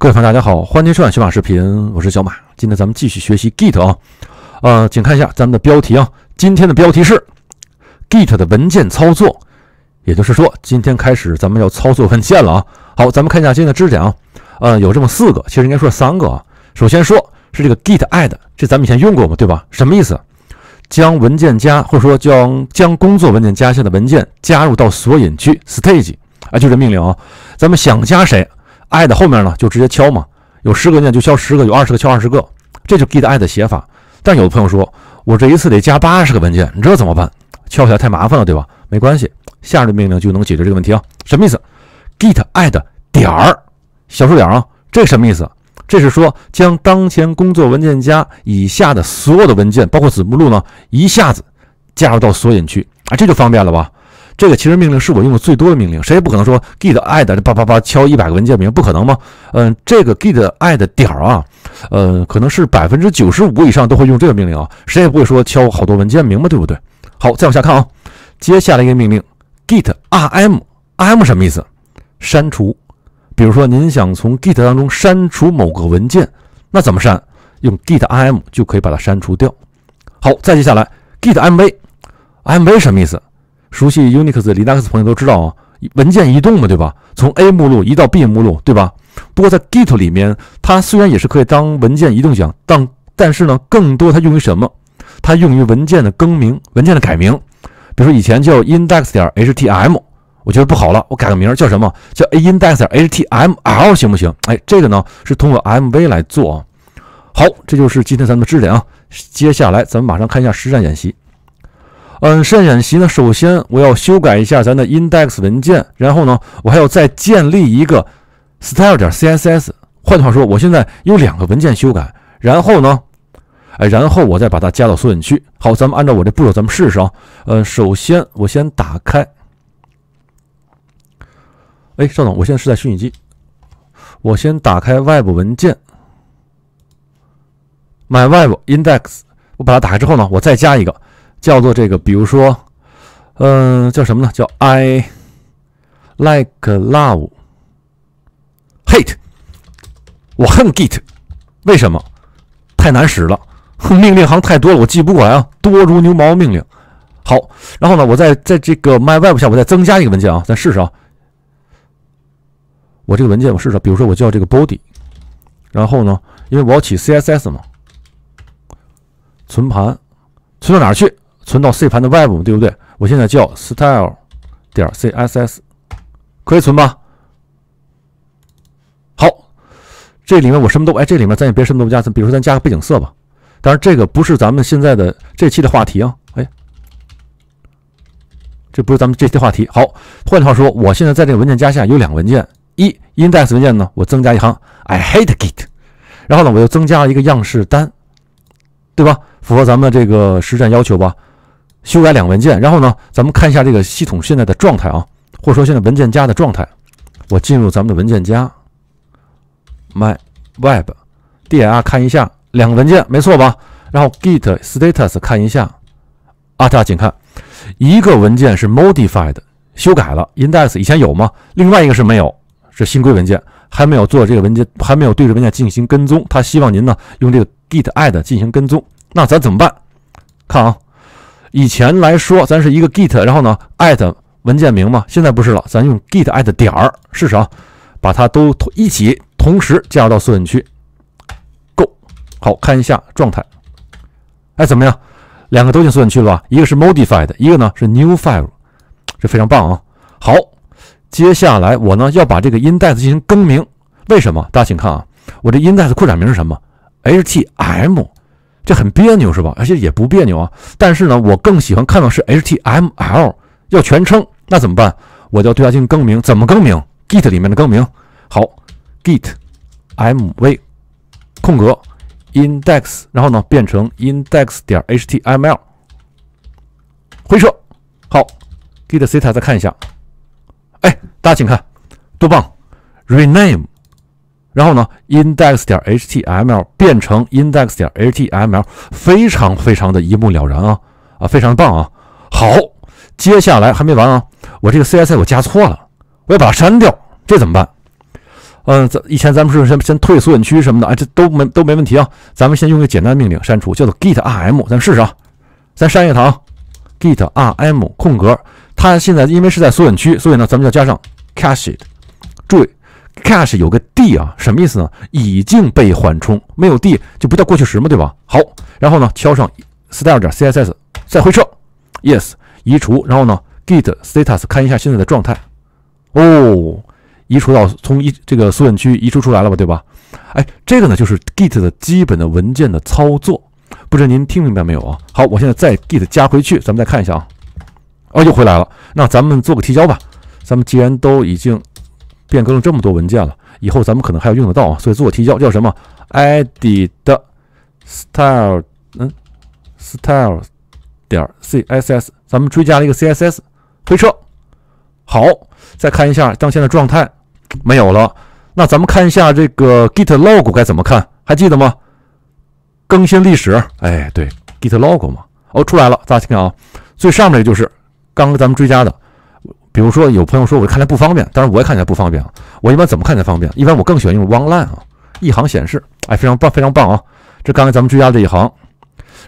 各位朋友，大家好，欢迎收看小马视频，我是小马。今天咱们继续学习 Git 啊，呃，请看一下咱们的标题啊，今天的标题是 Git 的文件操作，也就是说，今天开始咱们要操作文件了啊。好，咱们看一下今天的知识点啊，呃，有这么四个，其实应该说三个啊。首先说是这个 Git add，这咱们以前用过嘛，对吧？什么意思？将文件夹或者说将将工作文件夹下的文件加入到索引区 Stage，啊，就这命令啊。咱们想加谁？add 后面呢就直接敲嘛，有十个键就敲十个，有二十个敲二十个，这就 get add 写法。但有的朋友说，我这一次得加八十个文件，你这怎么办？敲起来太麻烦了，对吧？没关系，下的命令就能解决这个问题啊。什么意思？get add 点儿小数点啊，这什么意思？这是说将当前工作文件夹以下的所有的文件，包括子目录呢，一下子加入到索引区啊，这就方便了吧？这个其实命令是我用的最多的命令，谁也不可能说 get add 叭叭叭敲一百个文件名，不可能吗？嗯，这个 get add 点啊，呃，可能是百分之九十五以上都会用这个命令啊，谁也不会说敲好多文件名吧，对不对？好，再往下看啊，接下来一个命令 get rm rm 什么意思？删除。比如说您想从 get 当中删除某个文件，那怎么删？用 get rm 就可以把它删除掉。好，再接下来 get mv mv 什么意思？熟悉 Unix、Linux 朋友都知道啊，文件移动嘛，对吧？从 A 目录移到 B 目录，对吧？不过在 Git 里面，它虽然也是可以当文件移动讲，但但是呢，更多它用于什么？它用于文件的更名、文件的改名。比如说以前叫 index 点 html，我觉得不好了，我改个名叫什么？叫 a index html 行不行？哎，这个呢是通过 mv 来做。啊。好，这就是今天咱们的知识点啊。接下来咱们马上看一下实战演习。嗯，上演习呢？首先我要修改一下咱的 index 文件，然后呢，我还要再建立一个 style 点 css。换句话说，我现在有两个文件修改，然后呢，哎，然后我再把它加到缩进区。好，咱们按照我这步骤，咱们试试啊。呃，首先我先打开，哎，稍等，我现在是在虚拟机，我先打开 web 文件，my web index，我把它打开之后呢，我再加一个。叫做这个，比如说，嗯，叫什么呢？叫 I like love hate。我恨 git，为什么？太难使了，命令行太多了，我记不过来啊，多如牛毛命令。好，然后呢，我再在这个 my web 下，我再增加一个文件啊，再试试啊。我这个文件我试试，比如说我叫这个 body，然后呢，因为我要起 CSS 嘛，存盘，存到哪去？存到 C 盘的外部，对不对？我现在叫 style 点 .css，可以存吧？好，这里面我什么都哎，这里面咱也别什么都不加，比如说咱加个背景色吧。当然这个不是咱们现在的这期的话题啊，哎，这不是咱们这期话题。好，换句话说，我现在在这个文件夹下有两个文件，一 index 文件呢，我增加一行 I hate Git，然后呢我又增加了一个样式单，对吧？符合咱们这个实战要求吧？修改两个文件，然后呢，咱们看一下这个系统现在的状态啊，或者说现在文件夹的状态。我进入咱们的文件夹，my web dr 看一下两个文件，没错吧？然后 git status 看一下，啊，家请看一个文件是 modified 修改了，index 以前有吗？另外一个是没有，是新规文件还没有做这个文件还没有对着文件进行跟踪，他希望您呢用这个 git add 进行跟踪。那咱怎么办？看啊。以前来说，咱是一个 git，然后呢 at 文件名嘛，现在不是了，咱用 git at 点儿试试啊，把它都一起同时加入到索引区。Go，好看一下状态，哎怎么样？两个都进索引区了吧？一个是 modified，一个呢是 new file，这非常棒啊。好，接下来我呢要把这个 index 进行更名，为什么？大家请看啊，我这 index 扩展名是什么？html。这很别扭是吧？而且也不别扭啊。但是呢，我更喜欢看到是 HTML 要全称，那怎么办？我就要对它进行更名。怎么更名？Git 里面的更名。好，git mv 空格 index，然后呢变成 index 点 HTML。回车。好，git s t t u 再看一下。哎，大家请看，多棒！Rename。然后呢，index 点 html 变成 index 点 html，非常非常的一目了然啊啊，非常棒啊！好，接下来还没完啊，我这个 css 我加错了，我要把它删掉，这怎么办？嗯，咱以前咱们不是先先退缩引区什么的啊，这都没都没问题啊，咱们先用个简单命令删除，叫做 git rm，咱们试试啊，咱删一个它啊，git rm 空格，它现在因为是在缩远区，所以呢，咱们要加上 cache，注意。Cache 有个 d 啊，什么意思呢？已经被缓冲，没有 d 就不叫过去时嘛，对吧？好，然后呢，敲上 style 点 css，再回车，yes，移除，然后呢，get status 看一下现在的状态，哦，移除到从一这个缩影区移除出来了吧，对吧？哎，这个呢就是 get 的基本的文件的操作，不知您听明白没有啊？好，我现在再 g i t 加回去，咱们再看一下啊，哦，又回来了，那咱们做个提交吧，咱们既然都已经。变更了这么多文件了，以后咱们可能还要用得到，啊，所以做提交叫什么 e d i t style，嗯，style 点 css，咱们追加了一个 css，推车。好，再看一下当前的状态，没有了。那咱们看一下这个 git log 该怎么看？还记得吗？更新历史。哎，对，git log 嘛。哦，出来了，大家请看啊？最上面就是刚刚咱们追加的。比如说，有朋友说我看起来不方便，当然我也看起来不方便啊。我一般怎么看才方便？一般我更喜欢用 One Line 啊，一行显示，哎，非常棒，非常棒啊！这刚才咱们追加这一行，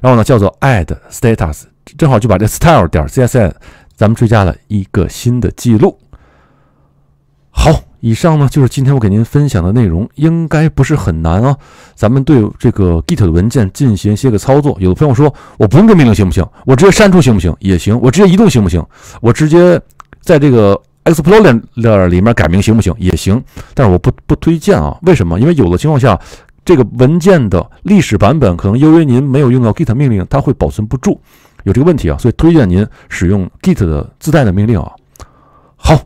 然后呢叫做 Add Status，正好就把这 Style 点 CSS，咱们追加了一个新的记录。好，以上呢就是今天我给您分享的内容，应该不是很难啊。咱们对这个 Git 的文件进行一些个操作，有的朋友说我不用这命令行不行？我直接删除行不行？也行。我直接移动行不行？我直接。在这个 e x p l o r e r 里面改名行不行？也行，但是我不不推荐啊。为什么？因为有的情况下，这个文件的历史版本可能由于您没有用到 git 命令，它会保存不住，有这个问题啊。所以推荐您使用 git 的自带的命令啊。好，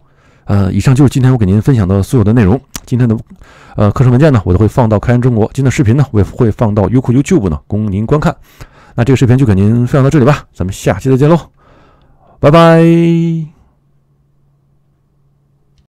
呃，以上就是今天我给您分享的所有的内容。今天的呃课程文件呢，我都会放到开源中国。今天的视频呢，我也会放到优酷、YouTube 呢，供您观看。那这个视频就给您分享到这里吧，咱们下期再见喽，拜拜。